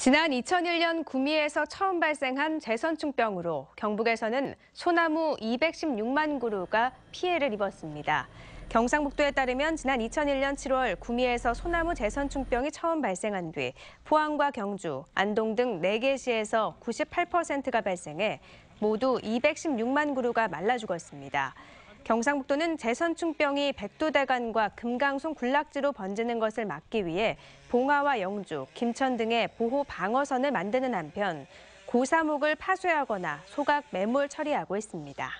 지난 2001년 구미에서 처음 발생한 재선충병으로 경북에서는 소나무 216만 그루가 피해를 입었습니다. 경상북도에 따르면 지난 2001년 7월 구미에서 소나무 재선충병이 처음 발생한 뒤 포항과 경주, 안동 등 4개 시에서 98%가 발생해 모두 216만 그루가 말라 죽었습니다. 경상북도는 재선충병이 백두대간과 금강송 군락지로 번지는 것을 막기 위해 봉화와 영주, 김천 등의 보호 방어선을 만드는 한편 고사목을 파쇄하거나 소각 매몰 처리하고 있습니다.